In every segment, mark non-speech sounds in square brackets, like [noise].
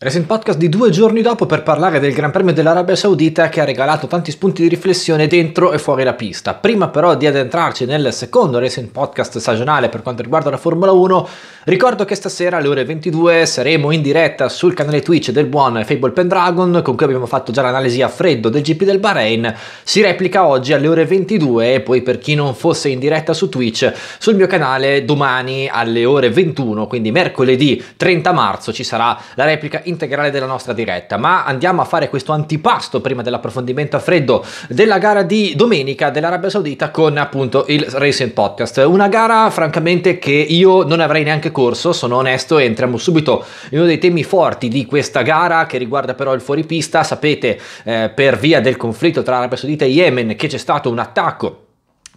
Resin Podcast di due giorni dopo per parlare del Gran Premio dell'Arabia Saudita che ha regalato tanti spunti di riflessione dentro e fuori la pista. Prima però di addentrarci nel secondo Resin Podcast stagionale per quanto riguarda la Formula 1, ricordo che stasera alle ore 22 saremo in diretta sul canale Twitch del buon Fable Pendragon con cui abbiamo fatto già l'analisi a freddo del GP del Bahrain. Si replica oggi alle ore 22 e poi per chi non fosse in diretta su Twitch sul mio canale domani alle ore 21, quindi mercoledì 30 marzo ci sarà la replica integrale della nostra diretta, ma andiamo a fare questo antipasto prima dell'approfondimento a freddo della gara di domenica dell'Arabia Saudita con appunto il Racing Podcast. Una gara francamente che io non avrei neanche corso, sono onesto, e entriamo subito in uno dei temi forti di questa gara che riguarda però il fuoripista. Sapete, eh, per via del conflitto tra Arabia Saudita e Yemen, che c'è stato un attacco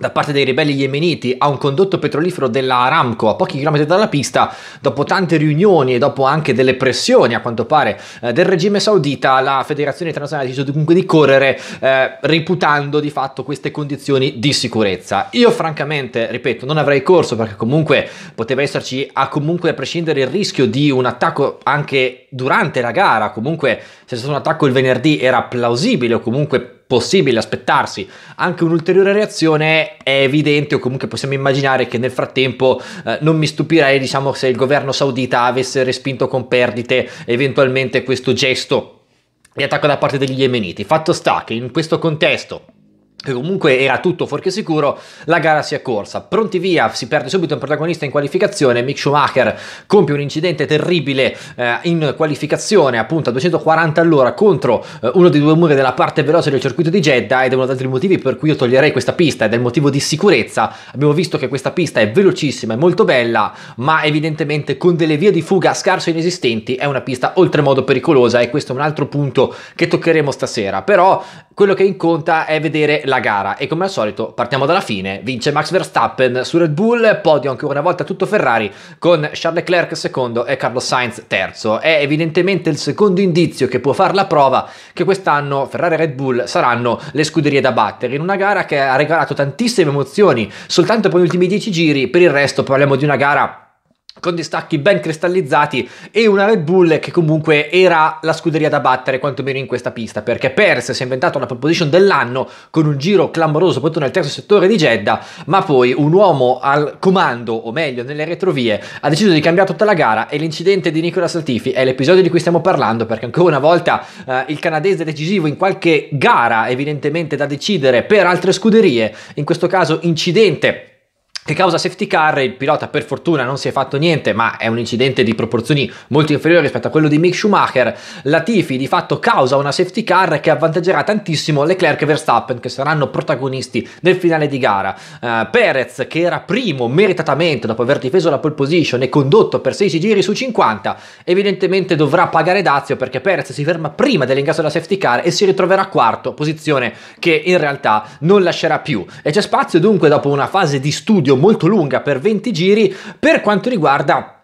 da parte dei ribelli yemeniti a un condotto petrolifero della Aramco a pochi chilometri dalla pista, dopo tante riunioni e dopo anche delle pressioni a quanto pare eh, del regime saudita, la Federazione Internazionale ha deciso comunque di correre eh, riputando di fatto queste condizioni di sicurezza. Io francamente, ripeto, non avrei corso perché comunque poteva esserci a comunque a prescindere il rischio di un attacco anche durante la gara, comunque se è stato un attacco il venerdì era plausibile o comunque possibile aspettarsi anche un'ulteriore reazione è evidente o comunque possiamo immaginare che nel frattempo eh, non mi stupirei diciamo se il governo saudita avesse respinto con perdite eventualmente questo gesto di attacco da parte degli yemeniti. Fatto sta che in questo contesto che comunque era tutto fuorché sicuro, la gara si è corsa. Pronti via, si perde subito un protagonista in qualificazione, Mick Schumacher compie un incidente terribile eh, in qualificazione, appunto a 240 all'ora contro eh, uno dei due muri della parte veloce del circuito di Jeddah ed è uno degli altri motivi per cui io toglierei questa pista, ed è il motivo di sicurezza. Abbiamo visto che questa pista è velocissima, è molto bella, ma evidentemente con delle vie di fuga scarso inesistenti è una pista oltremodo pericolosa e questo è un altro punto che toccheremo stasera. Però quello che inconta è vedere la gara e come al solito partiamo dalla fine, vince Max Verstappen su Red Bull, podio ancora una volta tutto Ferrari con Charles Leclerc secondo e Carlos Sainz terzo. È evidentemente il secondo indizio che può far la prova che quest'anno Ferrari e Red Bull saranno le scuderie da battere in una gara che ha regalato tantissime emozioni soltanto per gli ultimi dieci giri, per il resto parliamo di una gara con distacchi ben cristallizzati e una Red Bull che comunque era la scuderia da battere quantomeno in questa pista perché Perez si è inventato una proposition dell'anno con un giro clamoroso soprattutto nel terzo settore di Jeddah ma poi un uomo al comando o meglio nelle retrovie ha deciso di cambiare tutta la gara e l'incidente di Nicola Saltifi è l'episodio di cui stiamo parlando perché ancora una volta eh, il canadese è decisivo in qualche gara evidentemente da decidere per altre scuderie in questo caso incidente che causa safety car, il pilota per fortuna non si è fatto niente, ma è un incidente di proporzioni molto inferiori rispetto a quello di Mick Schumacher. La Tifi di fatto causa una safety car che avvantaggerà tantissimo Leclerc e Verstappen, che saranno protagonisti nel finale di gara. Uh, Perez, che era primo meritatamente dopo aver difeso la pole position e condotto per 16 giri su 50, evidentemente dovrà pagare dazio perché Perez si ferma prima dell'ingresso della safety car e si ritroverà quarto, posizione che in realtà non lascerà più. E c'è spazio dunque dopo una fase di studio video molto lunga per 20 giri per quanto riguarda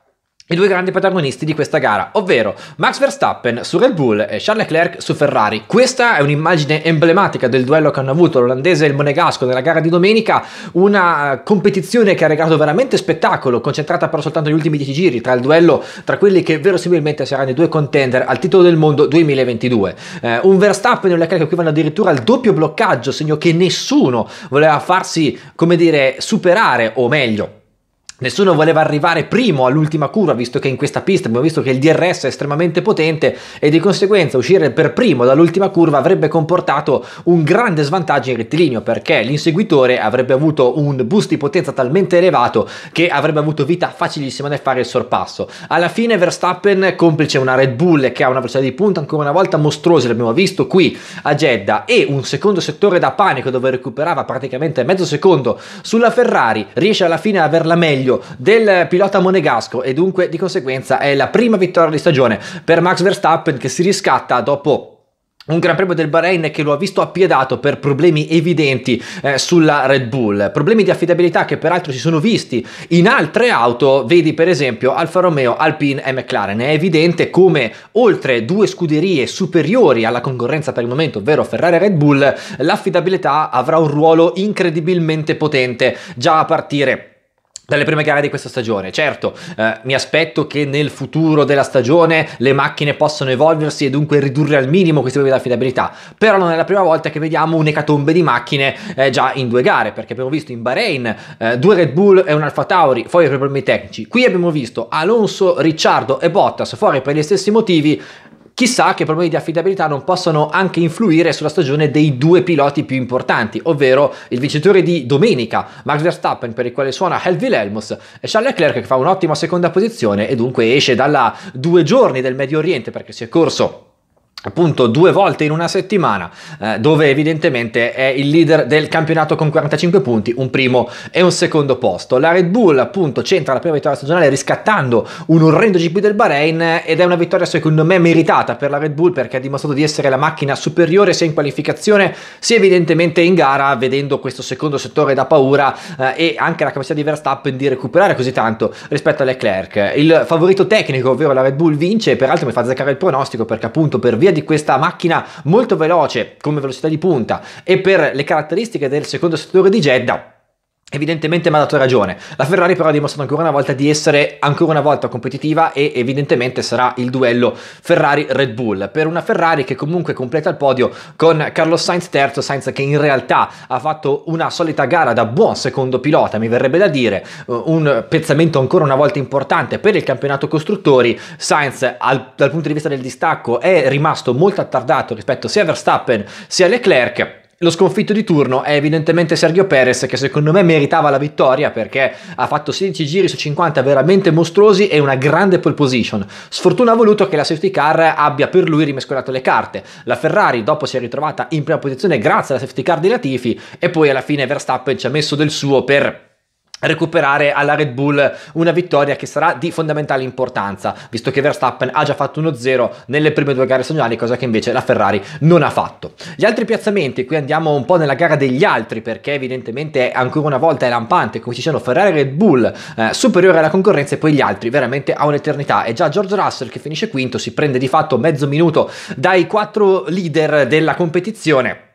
i due grandi protagonisti di questa gara, ovvero Max Verstappen su Red Bull e Charles Leclerc su Ferrari. Questa è un'immagine emblematica del duello che hanno avuto l'olandese e il monegasco nella gara di domenica, una eh, competizione che ha regalato veramente spettacolo, concentrata però soltanto negli ultimi 10 giri tra il duello tra quelli che verosimilmente saranno i due contender al titolo del mondo 2022. Eh, un Verstappen e un Leclerc che vanno addirittura al doppio bloccaggio, segno che nessuno voleva farsi, come dire, superare o meglio Nessuno voleva arrivare primo all'ultima curva, visto che in questa pista abbiamo visto che il DRS è estremamente potente e di conseguenza uscire per primo dall'ultima curva avrebbe comportato un grande svantaggio in rettilineo, perché l'inseguitore avrebbe avuto un boost di potenza talmente elevato che avrebbe avuto vita facilissima nel fare il sorpasso. Alla fine Verstappen, complice una Red Bull che ha una velocità di punta ancora una volta mostruosa, l'abbiamo visto qui a Jeddah, e un secondo settore da panico dove recuperava praticamente mezzo secondo sulla Ferrari, riesce alla fine ad averla meglio figlio del pilota monegasco e dunque di conseguenza è la prima vittoria di stagione per Max Verstappen che si riscatta dopo un Gran Premio del Bahrain che lo ha visto appiedato per problemi evidenti eh, sulla Red Bull, problemi di affidabilità che peraltro si sono visti in altre auto, vedi per esempio Alfa Romeo, Alpine e McLaren. È evidente come oltre due scuderie superiori alla concorrenza per il momento, ovvero Ferrari e Red Bull, l'affidabilità avrà un ruolo incredibilmente potente già a partire dalle prime gare di questa stagione. Certo, eh, mi aspetto che nel futuro della stagione le macchine possano evolversi e dunque ridurre al minimo questi problemi di affidabilità, però non è la prima volta che vediamo un'ecatombe di macchine eh, già in due gare, perché abbiamo visto in Bahrain eh, due Red Bull e un Alfa Tauri fuori per problemi tecnici. Qui abbiamo visto Alonso, Ricciardo e Bottas fuori per gli stessi motivi, Chissà che problemi di affidabilità non possono anche influire sulla stagione dei due piloti più importanti, ovvero il vincitore di domenica, Max Verstappen, per il quale suona Helvi Elmos, e Charles Leclerc che fa un'ottima seconda posizione e dunque esce dalla due giorni del Medio Oriente perché si è corso appunto due volte in una settimana eh, dove evidentemente è il leader del campionato con 45 punti un primo e un secondo posto la Red Bull appunto centra la prima vittoria stagionale riscattando un orrendo GP del Bahrain eh, ed è una vittoria secondo me meritata per la Red Bull perché ha dimostrato di essere la macchina superiore sia in qualificazione sia evidentemente in gara vedendo questo secondo settore da paura eh, e anche la capacità di Verstappen di recuperare così tanto rispetto a Leclerc il favorito tecnico ovvero la Red Bull vince peraltro mi fa zaccare il pronostico perché appunto per via via di questa macchina molto veloce come velocità di punta e per le caratteristiche del secondo settore di Jeddah Evidentemente mi ha dato ragione. La Ferrari però ha dimostrato ancora una volta di essere ancora una volta competitiva e evidentemente sarà il duello Ferrari-Red Bull. Per una Ferrari che comunque completa il podio con Carlos Sainz terzo, Sainz che in realtà ha fatto una solita gara da buon secondo pilota, mi verrebbe da dire, eh, un pezzamento ancora una volta importante per il campionato costruttori. Sainz al, dal punto di vista del distacco è rimasto molto attardato rispetto sia a Verstappen sia a Leclerc lo sconfitto di turno è evidentemente Sergio Perez che secondo me meritava la vittoria perché ha fatto 16 giri su 50 veramente mostruosi e una grande pole position. Sfortuna ha voluto che la safety car abbia per lui rimescolato le carte. La Ferrari dopo si è ritrovata in prima posizione grazie alla safety car di Latifi e poi alla fine Verstappen ci ha messo del suo per recuperare alla Red Bull una vittoria che sarà di fondamentale importanza, visto che Verstappen ha già fatto 1-0 nelle prime due gare stagionali, cosa che invece la Ferrari non ha fatto. Gli altri piazzamenti, qui andiamo un po' nella gara degli altri, perché evidentemente ancora una volta è lampante, come ci sono Ferrari e Red Bull eh, superiore alla concorrenza e poi gli altri, veramente a un'eternità. è già George Russell che finisce quinto si prende di fatto mezzo minuto dai quattro leader della competizione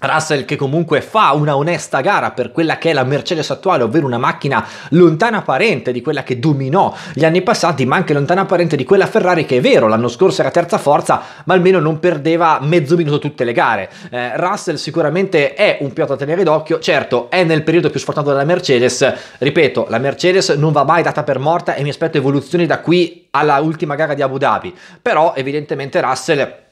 Russell che comunque fa una onesta gara per quella che è la Mercedes attuale, ovvero una macchina lontana parente di quella che dominò gli anni passati, ma anche lontana parente di quella Ferrari che è vero, l'anno scorso era terza forza, ma almeno non perdeva mezzo minuto tutte le gare. Eh, Russell sicuramente è un pilota da tenere d'occhio, certo è nel periodo più sfortunato della Mercedes, ripeto, la Mercedes non va mai data per morta e mi aspetto evoluzioni da qui alla ultima gara di Abu Dhabi, però evidentemente Russell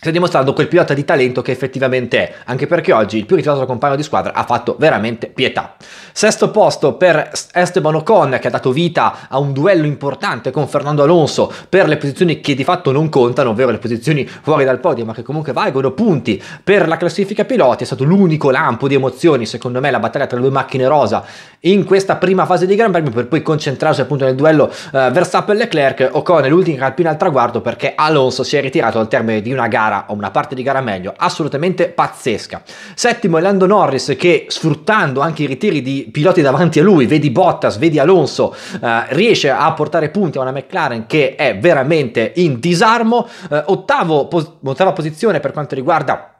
sta dimostrando quel pilota di talento che effettivamente è, anche perché oggi il più ritirato compagno di squadra ha fatto veramente pietà. Sesto posto per Esteban Ocon che ha dato vita a un duello importante con Fernando Alonso per le posizioni che di fatto non contano, ovvero le posizioni fuori dal podio ma che comunque valgono punti per la classifica piloti, è stato l'unico lampo di emozioni secondo me la battaglia tra le due macchine rosa in questa prima fase di Gran Premio per poi concentrarsi appunto nel duello eh, Verstappen-Leclerc, Ocon è l'ultimo che alpina al traguardo perché Alonso si è ritirato al termine di una gara gara o una parte di gara meglio assolutamente pazzesca. Settimo è Lando Norris che sfruttando anche i ritiri di piloti davanti a lui, vedi Bottas, vedi Alonso, eh, riesce a portare punti a una McLaren che è veramente in disarmo. Eh, ottavo, pos- ottava posizione per quanto riguarda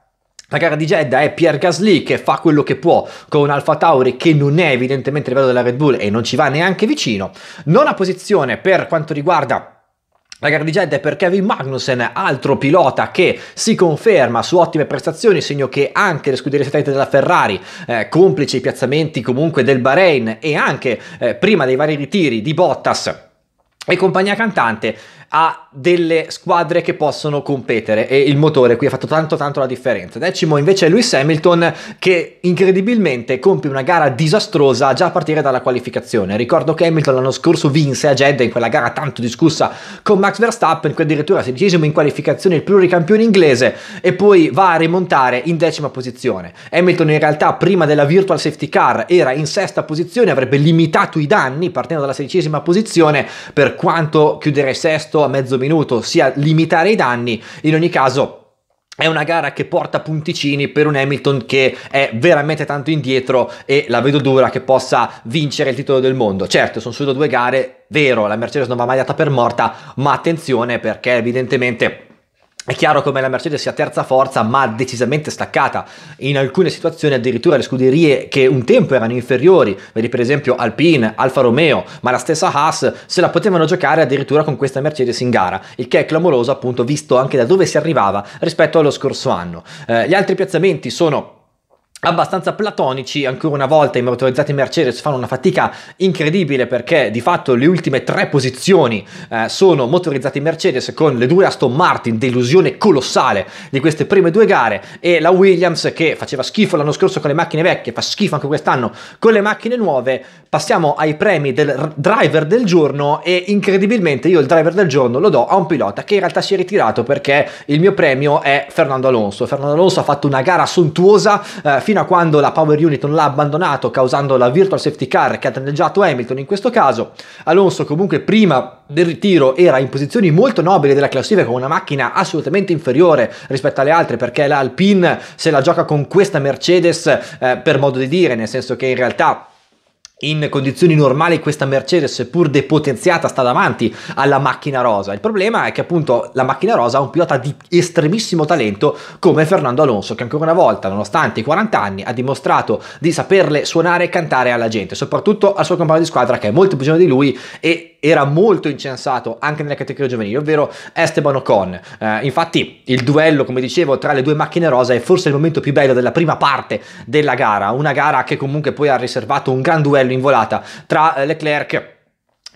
la gara di Jeddah è Pierre Gasly che fa quello che può con Alfa Tauri che non è evidentemente il livello della Red Bull e non ci va neanche vicino. Nona posizione per quanto riguarda la gara di grandigiante per Kevin Magnussen, altro pilota che si conferma su ottime prestazioni, segno che anche le scuderie satellite della Ferrari, eh, complice i piazzamenti comunque del Bahrain e anche eh, prima dei vari ritiri di Bottas e compagnia cantante ha delle squadre che possono competere e il motore qui ha fatto tanto tanto la differenza. Decimo invece è Lewis Hamilton che incredibilmente compie una gara disastrosa già a partire dalla qualificazione. Ricordo che Hamilton l'anno scorso vinse a Jeddah in quella gara tanto discussa con Max Verstappen, qui addirittura sedicesimo in qualificazione il pluricampione inglese e poi va a rimontare in decima posizione. Hamilton in realtà prima della virtual safety car era in sesta posizione, avrebbe limitato i danni partendo dalla sedicesima posizione per quanto chiudere sesto a mezzo minuto sia limitare i danni, in ogni caso è una gara che porta punticini per un Hamilton che è veramente tanto indietro e la vedo dura che possa vincere il titolo del mondo. Certo, sono solo due gare, vero, la Mercedes non va mai data per morta, ma attenzione perché evidentemente è chiaro come la Mercedes sia terza forza, ma decisamente staccata. In alcune situazioni addirittura le scuderie che un tempo erano inferiori, vedi per esempio Alpine, Alfa Romeo, ma la stessa Haas, se la potevano giocare addirittura con questa Mercedes in gara, il che è clamoroso appunto visto anche da dove si arrivava rispetto allo scorso anno. Eh, gli altri piazzamenti sono abbastanza platonici, ancora una volta i motorizzati Mercedes fanno una fatica incredibile perché di fatto le ultime tre posizioni eh, sono motorizzati Mercedes con le due Aston Martin, delusione colossale di queste prime due gare e la Williams che faceva schifo l'anno scorso con le macchine vecchie, fa schifo anche quest'anno con le macchine nuove, passiamo ai premi del driver del giorno e incredibilmente io il driver del giorno lo do a un pilota che in realtà si è ritirato perché il mio premio è Fernando Alonso, Fernando Alonso ha fatto una gara sontuosa, eh, fino a quando la Power Unit non l'ha abbandonato causando la virtual safety car che ha danneggiato Hamilton in questo caso. Alonso comunque prima del ritiro era in posizioni molto nobili della classifica con una macchina assolutamente inferiore rispetto alle altre perché l'Alpine se la gioca con questa Mercedes eh, per modo di dire, nel senso che in realtà in condizioni normali questa Mercedes, seppur depotenziata, sta davanti alla macchina rosa. Il problema è che appunto la macchina rosa ha un pilota di estremissimo talento come Fernando Alonso, che ancora una volta, nonostante i 40 anni, ha dimostrato di saperle suonare e cantare alla gente, soprattutto al suo compagno di squadra che è molto più giovane di lui e era molto incensato anche nella categoria giovanile, ovvero Esteban Ocon. Eh, infatti il duello, come dicevo, tra le due macchine rosa è forse il momento più bello della prima parte della gara, una gara che comunque poi ha riservato un gran duello in volata tra eh, Leclerc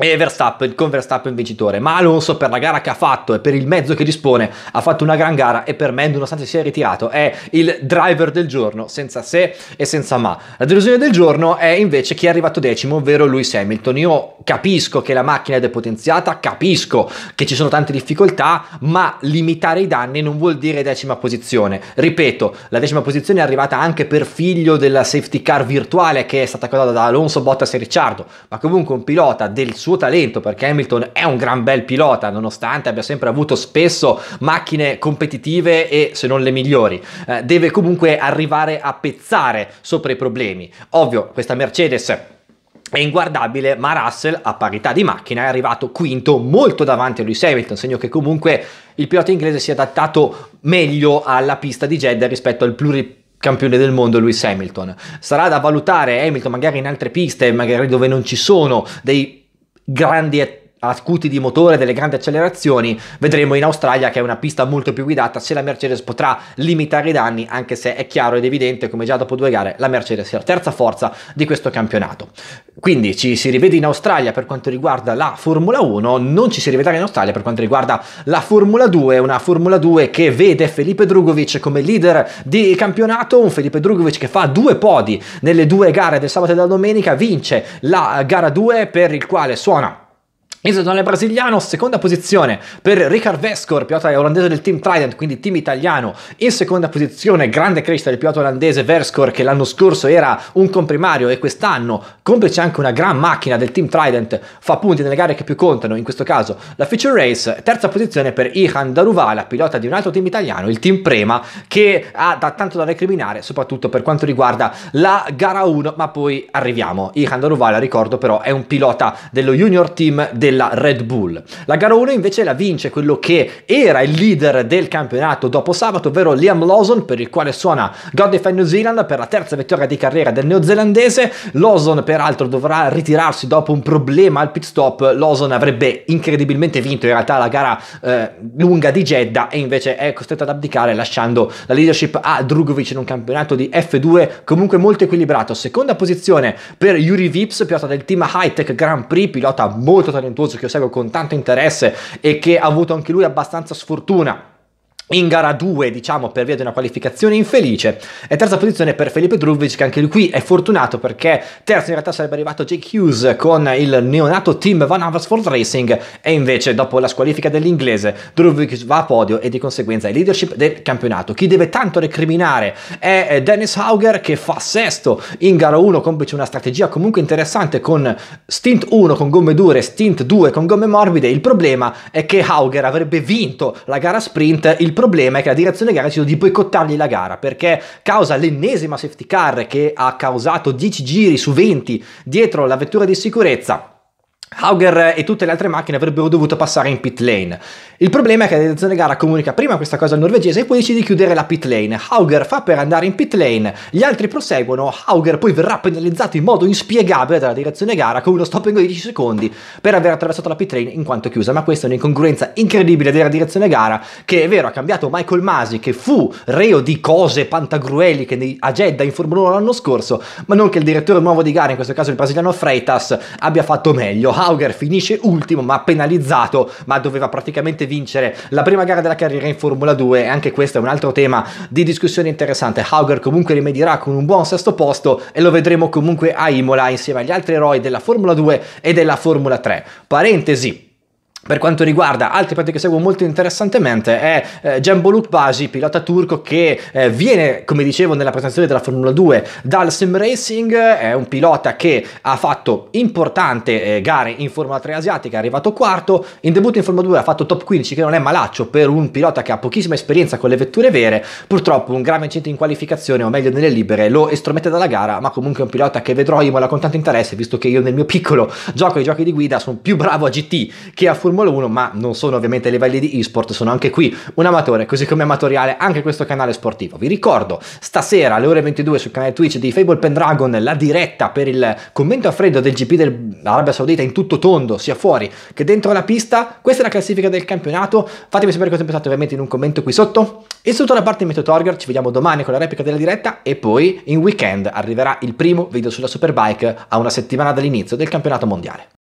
e Verstappen con Verstappen vincitore ma Alonso per la gara che ha fatto e per il mezzo che dispone ha fatto una gran gara e per me nonostante sia ritirato è il driver del giorno senza se e senza ma la delusione del giorno è invece chi è arrivato decimo ovvero Lewis Hamilton io capisco che la macchina è depotenziata capisco che ci sono tante difficoltà ma limitare i danni non vuol dire decima posizione ripeto la decima posizione è arrivata anche per figlio della safety car virtuale che è stata causata da Alonso Bottas e Ricciardo ma comunque un pilota del suo suo talento, perché Hamilton è un gran bel pilota, nonostante abbia sempre avuto spesso macchine competitive e se non le migliori, eh, deve comunque arrivare a pezzare sopra i problemi. Ovvio, questa Mercedes è inguardabile, ma Russell a parità di macchina è arrivato quinto, molto davanti a Lewis Hamilton, segno che comunque il pilota inglese si è adattato meglio alla pista di Jeddah rispetto al pluripotente campione del mondo Lewis Hamilton. Sarà da valutare Hamilton magari in altre piste, magari dove non ci sono dei grandiet a scuti di motore, delle grandi accelerazioni, vedremo in Australia che è una pista molto più guidata se la Mercedes potrà limitare i danni, anche se è chiaro ed evidente come già dopo due gare la Mercedes sia la terza forza di questo campionato. Quindi ci si rivede in Australia per quanto riguarda la Formula 1, non ci si rivedrà in Australia per quanto riguarda la Formula 2, una Formula 2 che vede Felipe Drugovic come leader di campionato, un Felipe Drugovic che fa due podi nelle due gare del sabato e della domenica, vince la gara 2 per il quale suona Isodonel brasiliano, seconda posizione per Ricard Vescor, pilota olandese del team Trident, quindi team italiano. In seconda posizione, grande crescita del pilota olandese Vescor, che l'anno scorso era un comprimario e quest'anno, complice anche una gran macchina del team Trident, fa punti nelle gare che più contano, in questo caso la Feature Race. Terza posizione per Ihan Daruvala, pilota di un altro team italiano, il team Prema, che ha da tanto da recriminare, soprattutto per quanto riguarda la gara 1, ma poi arriviamo. Ihan Daruvala, ricordo però, è un pilota dello junior team del della Red Bull. La gara 1 invece la vince quello che era il leader del campionato dopo sabato, ovvero Liam Lawson, per il quale suona Godify New Zealand per la terza vittoria di carriera del neozelandese. Lawson peraltro dovrà ritirarsi dopo un problema al pit stop. Lawson avrebbe incredibilmente vinto in realtà la gara eh, lunga di Jeddah e invece è costretto ad abdicare lasciando la leadership a Drugovic in un campionato di F2 comunque molto equilibrato. Seconda posizione per Yuri Vips, pilota del team High Tech Grand Prix, pilota molto talentuoso tifoso che io seguo con tanto interesse e che ha avuto anche lui abbastanza sfortuna in gara 2, diciamo, per via di una qualificazione infelice. E terza posizione per Felipe Druvic, che anche lui è fortunato perché terzo in realtà sarebbe arrivato Jake Hughes con il neonato team Van Amersfoort Racing e invece dopo la squalifica dell'inglese Druvic va a podio e di conseguenza è leadership del campionato. Chi deve tanto recriminare è eh, Dennis Hauger che fa sesto in gara 1, complice una strategia comunque interessante con stint 1 con gomme dure, stint 2 con gomme morbide. Il problema è che Hauger avrebbe vinto la gara sprint, il problema è che la direzione gara ha deciso di boicottargli la gara perché causa l'ennesima safety car che ha causato 10 giri su 20 dietro la vettura di sicurezza Hauger e tutte le altre macchine avrebbero dovuto passare in pit lane. Il problema è che la direzione gara comunica prima questa cosa al norvegese e poi decide di chiudere la pit lane. Hauger fa per andare in pit lane, gli altri proseguono, Hauger poi verrà penalizzato in modo inspiegabile dalla direzione gara con uno stopping di 10 secondi per aver attraversato la pit lane in quanto chiusa, ma questa è un'incongruenza incredibile della direzione gara che è vero ha cambiato Michael Masi che fu reo di cose pantagrueliche a Jeddah in Formula 1 l'anno scorso, ma non che il direttore nuovo di gara, in questo caso il brasiliano Freitas, abbia fatto meglio. Hauger finisce ultimo ma penalizzato, ma doveva praticamente vincere la prima gara della carriera in Formula 2 e anche questo è un altro tema di discussione interessante. Hauger comunque rimedierà con un buon sesto posto e lo vedremo comunque a Imola insieme agli altri eroi della Formula 2 e della Formula 3. Parentesi, per quanto riguarda altri piloti che seguo molto interessantemente è eh, Jamboluk Basi, pilota turco che eh, viene, come dicevo nella presentazione della Formula 2, dal Sim Racing, è un pilota che ha fatto importante eh, gare in Formula 3 asiatica, è arrivato quarto, in debutto in Formula 2 ha fatto top 15 che non è malaccio per un pilota che ha pochissima esperienza con le vetture vere, purtroppo un grave incidente in qualificazione o meglio nelle libere lo estromette dalla gara, ma comunque è un pilota che vedrò io con tanto interesse visto che io nel mio piccolo [laughs] gioco ai giochi di guida sono più bravo a GT che a Formula Formula 1, ma non sono ovviamente a livelli di esport, sono anche qui un amatore, così come amatoriale anche questo canale sportivo. Vi ricordo, stasera alle ore 22 sul canale Twitch di Fable Pendragon la diretta per il commento a freddo del GP dell'Arabia Saudita in tutto tondo, sia fuori che dentro la pista. Questa è la classifica del campionato. Fatemi sapere cosa pensate ovviamente in un commento qui sotto. E saluto da parte di Meto Torger, ci vediamo domani con la replica della diretta e poi in weekend arriverà il primo video sulla Superbike a una settimana dall'inizio del campionato mondiale.